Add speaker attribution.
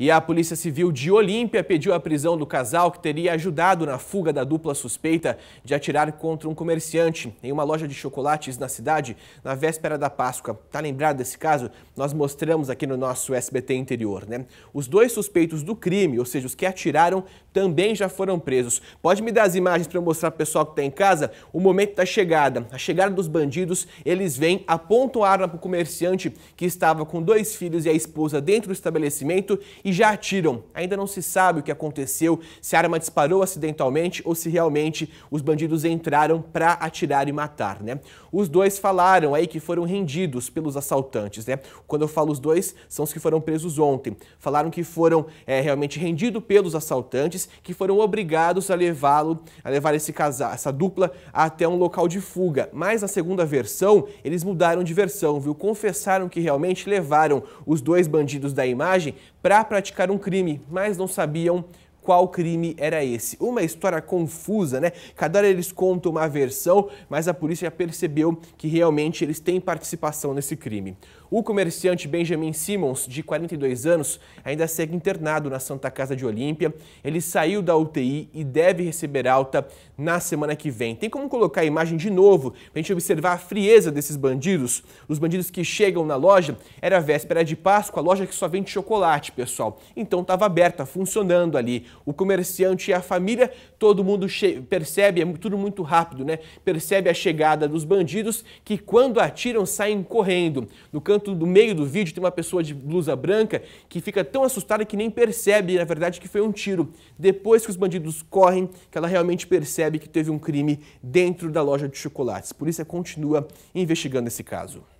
Speaker 1: E a Polícia Civil de Olímpia pediu a prisão do casal que teria ajudado na fuga da dupla suspeita de atirar contra um comerciante em uma loja de chocolates na cidade na véspera da Páscoa. Tá lembrado desse caso? Nós mostramos aqui no nosso SBT Interior, né? Os dois suspeitos do crime, ou seja, os que atiraram, também já foram presos. Pode me dar as imagens para eu mostrar o pessoal que está em casa? O momento da chegada. A chegada dos bandidos, eles vêm, apontam a arma para o comerciante que estava com dois filhos e a esposa dentro do estabelecimento e já atiram. Ainda não se sabe o que aconteceu, se a arma disparou acidentalmente ou se realmente os bandidos entraram para atirar e matar, né? Os dois falaram aí que foram rendidos pelos assaltantes, né? Quando eu falo os dois, são os que foram presos ontem. Falaram que foram é, realmente rendidos pelos assaltantes, que foram obrigados a levá-lo, a levar esse casal, essa dupla até um local de fuga. Mas na segunda versão, eles mudaram de versão, viu? Confessaram que realmente levaram os dois bandidos da imagem para praticar um crime, mas não sabiam qual crime era esse. Uma história confusa, né? Cada hora eles contam uma versão, mas a polícia já percebeu que realmente eles têm participação nesse crime. O comerciante Benjamin Simmons, de 42 anos, ainda segue internado na Santa Casa de Olímpia. Ele saiu da UTI e deve receber alta na semana que vem. Tem como colocar a imagem de novo para a gente observar a frieza desses bandidos? Os bandidos que chegam na loja, era véspera de Páscoa, a loja que só vende chocolate, pessoal. Então estava aberta, funcionando ali o comerciante e a família, todo mundo percebe, é tudo muito rápido, né? Percebe a chegada dos bandidos que, quando atiram, saem correndo. No canto do meio do vídeo tem uma pessoa de blusa branca que fica tão assustada que nem percebe, na verdade, que foi um tiro. Depois que os bandidos correm, que ela realmente percebe que teve um crime dentro da loja de chocolates. Polícia continua investigando esse caso.